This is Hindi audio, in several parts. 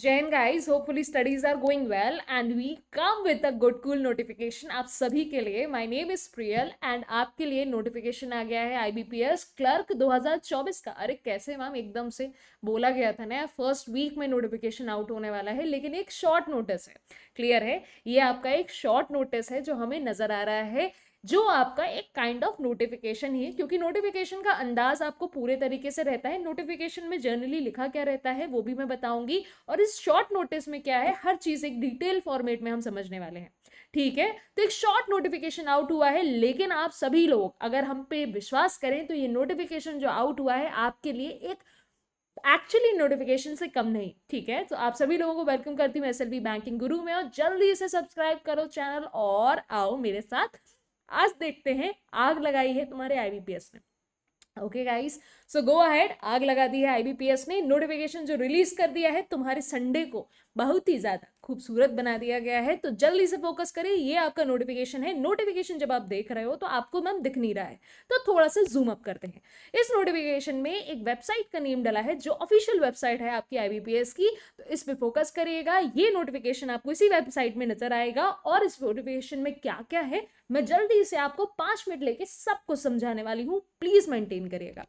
Jain guys hopefully studies are going well and we come with a good cool notification आप सभी के लिए my name is Priyal and आपके लिए नोटिफिकेशन आ गया है I B P S clerk दो हज़ार चौबीस का अरे कैसे मैम एकदम से बोला गया था ना फर्स्ट वीक में नोटिफिकेशन आउट होने वाला है लेकिन एक शॉर्ट नोटिस है क्लियर है ये आपका एक शॉर्ट नोटिस है जो हमें नजर आ रहा है जो आपका एक काइंड ऑफ नोटिफिकेशन ही क्योंकि नोटिफिकेशन का अंदाज आपको पूरे तरीके से रहता है नोटिफिकेशन में जनरली लिखा क्या रहता है वो भी मैं बताऊंगी और इस शॉर्ट नोटिस में क्या है हर चीज़ एक डिटेल फॉर्मेट में हम समझने वाले हैं ठीक है तो एक शॉर्ट नोटिफिकेशन आउट हुआ है लेकिन आप सभी लोग अगर हम पे विश्वास करें तो ये नोटिफिकेशन जो आउट हुआ है आपके लिए एक एक्चुअली नोटिफिकेशन से कम नहीं ठीक है तो आप सभी लोगों को वेलकम करती हूँ एस बैंकिंग गुरु में और जल्दी से सब्सक्राइब करो चैनल और आओ मेरे साथ आज देखते हैं आग लगाई है तुम्हारे आईबीपीएस ने okay guys so go ahead आग लगा दी है आईबीपीएस ने नोटिफिकेशन जो रिलीज कर दिया है तुम्हारे संडे को बहुत ही ज़्यादा खूबसूरत बना दिया गया है तो जल्दी से फोकस करें ये आपका नोटिफिकेशन है नोटिफिकेशन जब आप देख रहे हो तो आपको मैम दिख नहीं रहा है तो थोड़ा सा जूम अप करते हैं इस नोटिफिकेशन में एक वेबसाइट का नेम डला है जो ऑफिशियल वेबसाइट है आपकी आईबीपीएस की तो इस पर फोकस करिएगा ये नोटिफिकेशन आपको इसी वेबसाइट में नजर आएगा और इस नोटिफिकेशन में क्या क्या है मैं जल्दी से आपको पांच मिनट लेके सब कुछ समझाने वाली हूँ प्लीज़ मेंटेन करिएगा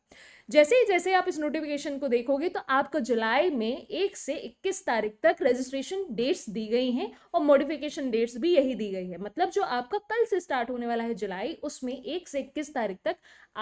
जैसे ही जैसे आप इस नोटिफिकेशन को देखोगे तो आपको जुलाई में एक से इक्कीस तारीख तक रजिस्ट्रेशन डेट्स दी गई हैं और मॉडिफिकेशन डेट्स भी यही दी गई है मतलब जो आपका कल से स्टार्ट होने वाला है जुलाई उसमें एक से इक्कीस तारीख तक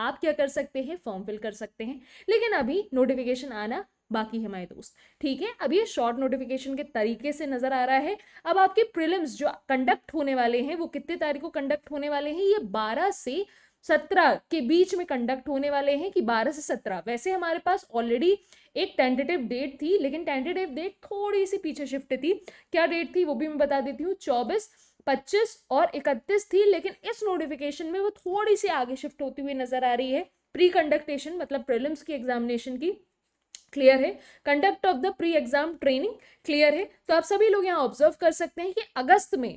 आप क्या कर सकते हैं फॉर्म फिल कर सकते हैं लेकिन अभी नोटिफिकेशन आना बाकी है हमारे दोस्त ठीक है अब ये शॉर्ट नोटिफिकेशन के तरीके से नज़र आ रहा है अब आपके प्रिलिम्स जो कंडक्ट होने वाले हैं वो कितने तारीख को कंडक्ट होने वाले हैं ये बारह से सत्रह के बीच में कंडक्ट होने वाले हैं कि बारह से सत्रह वैसे हमारे पास ऑलरेडी एक टेंटेटिव डेट थी लेकिन टेंटेटिव डेट थोड़ी सी पीछे शिफ्ट थी क्या डेट थी वो भी मैं बता देती हूँ चौबीस पच्चीस और इकतीस थी लेकिन इस नोटिफिकेशन में वो थोड़ी सी आगे शिफ्ट होती हुई नजर आ रही है प्री कंडक्टेशन मतलब प्रिलिम्स की एग्जामिनेशन की क्लियर है conduct of the pre exam training clear है तो आप सभी लोग यहाँ ऑब्जर्व कर सकते हैं कि अगस्त में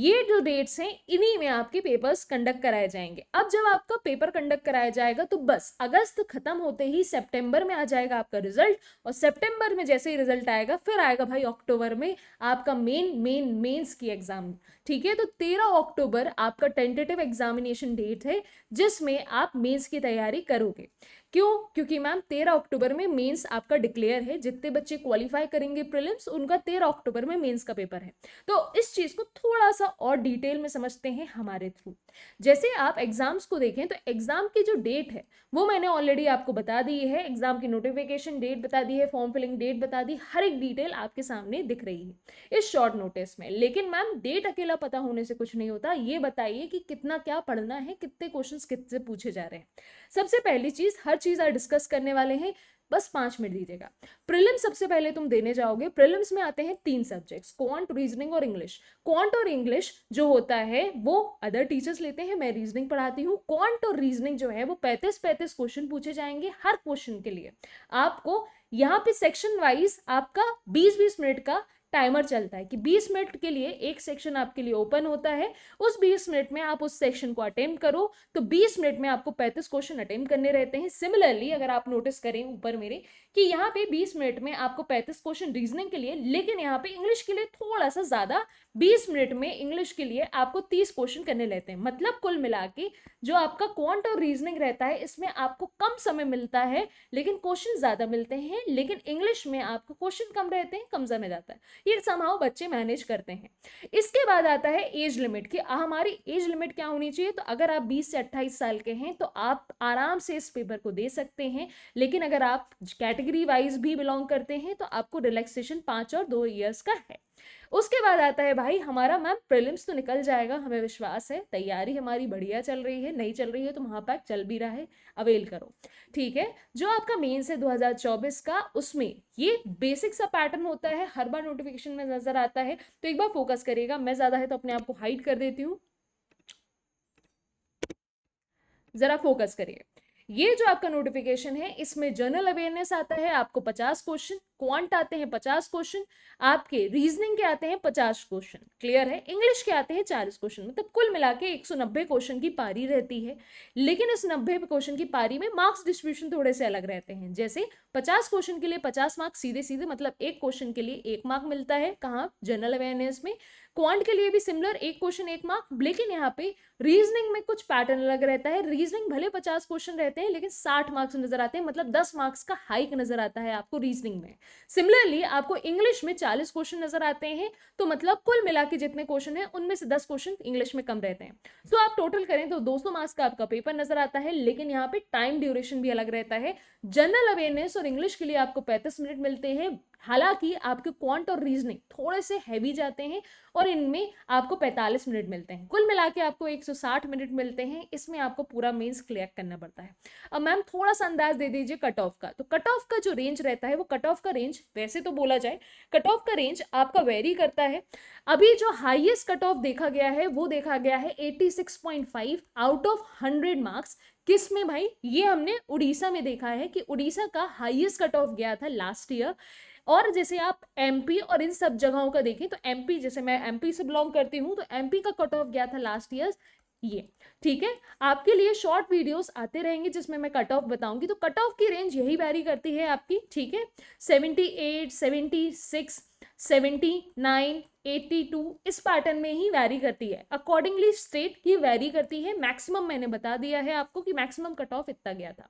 ये जो डेट्स हैं इन्हीं में आपके पेपर्स कंडक्ट कराए जाएंगे अब जब आपका पेपर कंडक्ट कराया जाएगा तो बस अगस्त खत्म होते ही सितंबर में आ जाएगा आपका रिजल्ट और सितंबर में जैसे ही रिजल्ट आएगा फिर आएगा भाई अक्टूबर में आपका मेन मेन मेंस की एग्जाम ठीक है तो तेरह अक्टूबर आपका टेंटेटिव एग्जामिनेशन डेट है जिसमें आप मेन्स की तैयारी करोगे क्यों क्योंकि मैम तेरह अक्टूबर में मेंस आपका डिक्लेयर है जितने बच्चे क्वालिफाई करेंगे प्रिलिम्स उनका तेरह अक्टूबर में मेंस का पेपर है तो इस चीज़ को थोड़ा सा और डिटेल में समझते हैं हमारे थ्रू जैसे आप एग्ज़ाम्स को देखें तो एग्ज़ाम की जो डेट है वो मैंने ऑलरेडी आपको बता दी है एग्ज़ाम की नोटिफिकेशन डेट बता दी है फॉर्म फिलिंग डेट बता दी हर एक डिटेल आपके सामने दिख रही है इस शॉर्ट नोटिस में लेकिन मैम डेट अकेला पता होने से कुछ नहीं होता ये बताइए कि कितना क्या पढ़ना है कितने क्वेश्चन कितने पूछे जा रहे हैं सबसे पहली चीज़ हर चीज़ आज डिस्कस करने वाले हैं बस पाँच मिनट दीजिएगा प्रिलिम्स सबसे पहले तुम देने जाओगे प्रिलिम्स में आते हैं तीन सब्जेक्ट्स क्वांट रीजनिंग और इंग्लिश क्वांट और इंग्लिश जो होता है वो अदर टीचर्स लेते हैं मैं रीजनिंग पढ़ाती हूँ क्वांट और रीजनिंग जो है वो पैंतीस पैंतीस क्वेश्चन पूछे जाएंगे हर क्वेश्चन के लिए आपको यहाँ पे सेक्शन वाइज आपका बीस बीस मिनट का टाइमर चलता है कि 20 मिनट के लिए एक सेक्शन आपके लिए ओपन होता है उस 20 मिनट में आप उस सेक्शन को अटेम्प्ट करो तो 20 मिनट में आपको 35 क्वेश्चन अटेम्प्ट करने रहते हैं सिमिलरली अगर आप नोटिस करें ऊपर मेरे कि यहाँ पे 20 मिनट में आपको 35 क्वेश्चन रीजनिंग के लिए लेकिन यहाँ पे इंग्लिश के लिए थोड़ा सा ज़्यादा 20 मिनट में इंग्लिश के लिए आपको 30 क्वेश्चन करने रहते हैं मतलब कुल मिला के जो आपका क्वांट और रीजनिंग रहता है इसमें आपको कम समय मिलता है लेकिन क्वेश्चन ज़्यादा मिलते हैं लेकिन इंग्लिश में आपको क्वेश्चन कम रहते हैं कम समय जाता है ये समाओ बच्चे मैनेज करते हैं इसके बाद आता है एज लिमिट कि हमारी एज लिमिट क्या होनी चाहिए तो अगर आप बीस से अट्ठाईस साल के हैं तो आप आराम से इस पेपर को दे सकते हैं लेकिन अगर आप कैटेगरी वाइज भी बिलोंग करते हैं तो आपको रिलैक्सेशन पाँच और दो ईयर्स का है उसके बाद आता है भाई हमारा मैम प्रिलिम्स तो निकल जाएगा हमें विश्वास है तैयारी हमारी बढ़िया चल रही है नहीं चल रही है तो महापैक चल भी रहा है अवेल करो ठीक है जो आपका मेन्स है दो का उसमें ये बेसिक सा पैटर्न होता है हर बार नोटिफिकेशन में नजर आता है तो एक बार फोकस करिएगा मैं ज़्यादा है तो अपने आप को हाइड कर देती हूँ ज़रा फोकस करिए ये जो आपका नोटिफिकेशन है इसमें जनरल अवेयरनेस आता है आपको 50 क्वेश्चन क्वांट आते हैं पचास क्वेश्चन आपके रीजनिंग के आते हैं पचास क्वेश्चन क्लियर है इंग्लिश के आते हैं चालीस क्वेश्चन मतलब कुल मिला के एक क्वेश्चन की पारी रहती है लेकिन इस नब्बे क्वेश्चन की पारी में मार्क्स डिस्ट्रीब्यूशन थोड़े से अलग रहते हैं जैसे पचास क्वेश्चन के लिए पचास मार्क्स सीधे सीधे मतलब एक क्वेश्चन के लिए एक मार्क मिलता है कहाँ जनरल अवेयरनेस में क्वांट के लिए भी सिमिलर एक क्वेश्चन एक मार्क लेकिन यहाँ पे रीजनिंग में कुछ पैटर्न अलग रहता है रीजनिंग भले पचास क्वेश्चन रहते हैं लेकिन साठ मार्क्स नजर आते हैं मतलब दस मार्क्स का हाइक नजर आता है आपको रीजनिंग में सिमिलरली आपको इंग्लिश में चालीस क्वेश्चन नजर आते हैं तो मतलब कुल मिला के जितने क्वेश्चन है उनमें से दस क्वेश्चन इंग्लिश में कम रहते हैं सो so, आप टोटल करें तो दो मार्क्स का आपका पेपर नजर आता है लेकिन यहाँ पे टाइम ड्यूरेशन भी अलग रहता है जनरल अवेयरनेस और इंग्लिश के लिए आपको पैंतीस मिनट मिलते हैं हालांकि आपके क्वांट और रीजनिंग थोड़े से हैवी जाते हैं और इनमें आपको 45 मिनट मिलते हैं कुल मिला के आपको 160 मिनट मिलते हैं इसमें आपको पूरा मेंस क्लियर करना पड़ता है अब मैम थोड़ा सा अंदाज दे दीजिए कट ऑफ का तो कट ऑफ का जो रेंज रहता है वो कट ऑफ का रेंज वैसे तो बोला जाए कट ऑफ का रेंज आपका वेरी करता है अभी जो हाइएस्ट कट ऑफ देखा गया है वो देखा गया है 86.5 आउट ऑफ हंड्रेड मार्क्स किस में भाई ये हमने उड़ीसा में देखा है कि उड़ीसा का हाईएस्ट कट ऑफ गया था लास्ट ईयर और जैसे आप एमपी और इन सब जगहों का देखें तो एमपी जैसे मैं एमपी से बिलोंग करती हूँ तो एमपी का कट ऑफ गया था लास्ट ईयर ये ठीक है आपके लिए शॉर्ट वीडियोस आते रहेंगे जिसमें मैं कट ऑफ बताऊंगी तो कट ऑफ की रेंज यही वैरी करती है आपकी ठीक है seventy eight seventy six seventy nine eighty two इस पैटर्न में ही वैरी करती है अकॉर्डिंगली स्टेट की वैरी करती है मैक्सिमम मैंने बता दिया है आपको कि मैक्सिमम कट ऑफ इतना गया था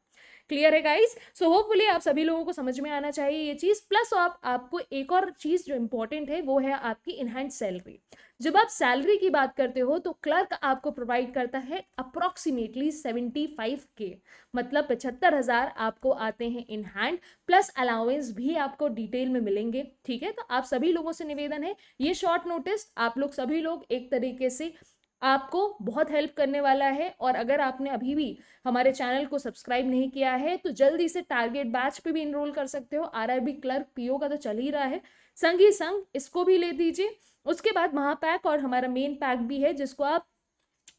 क्लियर है गाइस सो होपफुली आप सभी लोगों को समझ में आना चाहिए ये चीज़ प्लस आप आपको एक और चीज़ जो इम्पोर्टेंट है वो है आपकी इनहैंड सैलरी जब आप सैलरी की बात करते हो तो क्लर्क आपको प्रोवाइड करता है अप्रॉक्सीमेटली सेवेंटी फाइव के मतलब पचहत्तर हज़ार आपको आते हैं इन हैंड प्लस अलाउंस भी आपको डिटेल में मिलेंगे ठीक है तो आप सभी लोगों से निवेदन है ये शॉर्ट नोटिस आप लोग सभी लोग एक तरीके से आपको बहुत हेल्प करने वाला है और अगर आपने अभी भी हमारे चैनल को सब्सक्राइब नहीं किया है तो जल्दी से टारगेट बैच पे भी इनरोल कर सकते हो आरआरबी क्लर्क पीओ का तो चल ही रहा है संग ही संग इसको भी ले दीजिए उसके बाद महापैक और हमारा मेन पैक भी है जिसको आप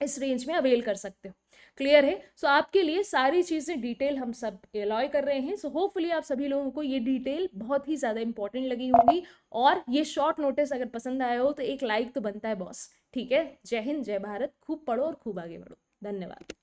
इस रेंज में अवेल कर सकते हो क्लियर है सो so, आपके लिए सारी चीज़ें डिटेल हम सब अलॉय कर रहे हैं सो so, होपफुली आप सभी लोगों को ये डिटेल बहुत ही ज़्यादा इंपॉर्टेंट लगी होगी और ये शॉर्ट नोटिस अगर पसंद आया हो तो एक लाइक तो बनता है बॉस ठीक है जय हिंद जय भारत खूब पढ़ो और खूब आगे बढ़ो धन्यवाद